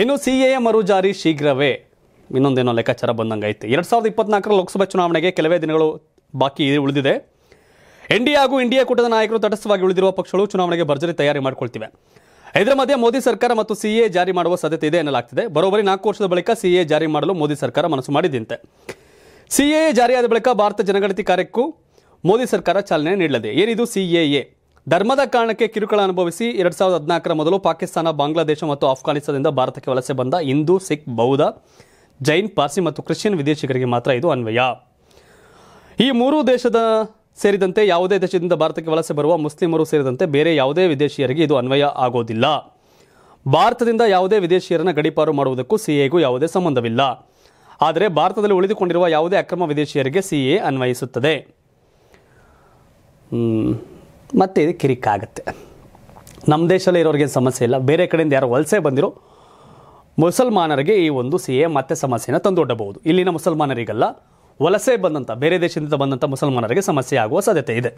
ಇನ್ನು C A ಮರು ಜಾರಿ ಶೀಘ್ರವೇ ಇನ್ನೊಂದೇನೋ ಲೆಕ್ಕಾಚಾರ ಬಂದಂಗೈತೆ ಎರಡು ಸಾವಿರದ ಇಪ್ಪತ್ನಾಲ್ಕರ ಲೋಕಸಭಾ ಚುನಾವಣೆಗೆ ಕೆಲವೇ ದಿನಗಳು ಬಾಕಿ ಉಳಿದಿದೆ ಎನ್ ಡಿ ಹಾಗೂ ಇಂಡಿಯಾ ಕೂಟದ ನಾಯಕರು ತಟಸ್ಥವಾಗಿ ಉಳಿದಿರುವ ಪಕ್ಷಗಳು ಚುನಾವಣೆಗೆ ಭರ್ಜರಿ ತಯಾರಿ ಮಾಡಿಕೊಳ್ತಿವೆ ಇದರ ಮಧ್ಯೆ ಮೋದಿ ಸರ್ಕಾರ ಮತ್ತು ಸಿಎ ಜಾರಿ ಮಾಡುವ ಸಾಧ್ಯತೆ ಇದೆ ಎನ್ನಲಾಗ್ತಿದೆ ಬರೋಬ್ಬರಿ ನಾಲ್ಕು ವರ್ಷದ ಬಳಿಕ ಸಿಎ ಜಾರಿ ಮಾಡಲು ಮೋದಿ ಸರ್ಕಾರ ಮನಸ್ಸು ಮಾಡಿದಂತೆ ಸಿಎಎ ಜಾರಿಯಾದ ಬಳಿಕ ಭಾರತ ಜನಗಣತಿ ಕಾರ್ಯಕ್ಕೂ ಮೋದಿ ಸರ್ಕಾರ ಚಾಲನೆ ನೀಡಲಿದೆ ಏನಿದು ಸಿಎಎ ಧರ್ಮದ ಕಾರಣಕ್ಕೆ ಕಿರುಕುಳ ಅನುಭವಿಸಿ ಎರಡ್ ಸಾವಿರದ ಹದಿನಾಲ್ಕರ ಮೊದಲು ಪಾಕಿಸ್ತಾನ ಬಾಂಗ್ಲಾದೇಶ ಮತ್ತು ಆಫ್ಘಾನಿಸ್ತಾನದಿಂದ ಭಾರತಕ್ಕೆ ವಲಸೆ ಬಂದ ಹಿಂದೂ ಸಿಖ್ ಬೌದ್ಧ ಜೈನ್ ಪಾರ್ಸಿ ಮತ್ತು ಕ್ರಿಶ್ಚಿಯನ್ ವಿದೇಶಿಗರಿಗೆ ಮಾತ್ರ ಇದು ಅನ್ವಯ ಈ ಮೂರು ದೇಶದ ಸೇರಿದಂತೆ ಯಾವುದೇ ದೇಶದಿಂದ ಭಾರತಕ್ಕೆ ವಲಸೆ ಬರುವ ಮುಸ್ಲಿಮರು ಸೇರಿದಂತೆ ಬೇರೆ ಯಾವುದೇ ವಿದೇಶಿಯರಿಗೆ ಇದು ಅನ್ವಯ ಆಗೋದಿಲ್ಲ ಭಾರತದಿಂದ ಯಾವುದೇ ವಿದೇಶಿಯರನ್ನು ಗಡಿಪಾರು ಮಾಡುವುದಕ್ಕೂ ಸಿಎಗೂ ಯಾವುದೇ ಸಂಬಂಧವಿಲ್ಲ ಆದರೆ ಭಾರತದಲ್ಲಿ ಉಳಿದುಕೊಂಡಿರುವ ಯಾವುದೇ ಅಕ್ರಮ ವಿದೇಶಿಯರಿಗೆ ಸಿಎ ಅನ್ವಯಿಸುತ್ತದೆ ಮತ್ತು ಇದು ಕಿರಿಕ್ ಆಗುತ್ತೆ ನಮ್ಮ ದೇಶದಲ್ಲಿ ಇರೋರಿಗೆ ಸಮಸ್ಯೆ ಇಲ್ಲ ಬೇರೆ ಕಡೆಯಿಂದ ಯಾರು ವಲಸೆ ಬಂದಿರೋ ಮುಸಲ್ಮಾನರಿಗೆ ಈ ಒಂದು ಸಿ ಎ ಮತ್ತೆ ಸಮಸ್ಯೆನ ತಂದೊಡ್ಡಬಹುದು ಇಲ್ಲಿನ ಮುಸಲ್ಮಾನರಿಗಲ್ಲ ವಲಸೆ ಬಂದಂಥ ಬೇರೆ ದೇಶದಿಂದ ಬಂದಂಥ ಮುಸಲ್ಮಾನರಿಗೆ ಸಮಸ್ಯೆ ಆಗುವ ಸಾಧ್ಯತೆ ಇದೆ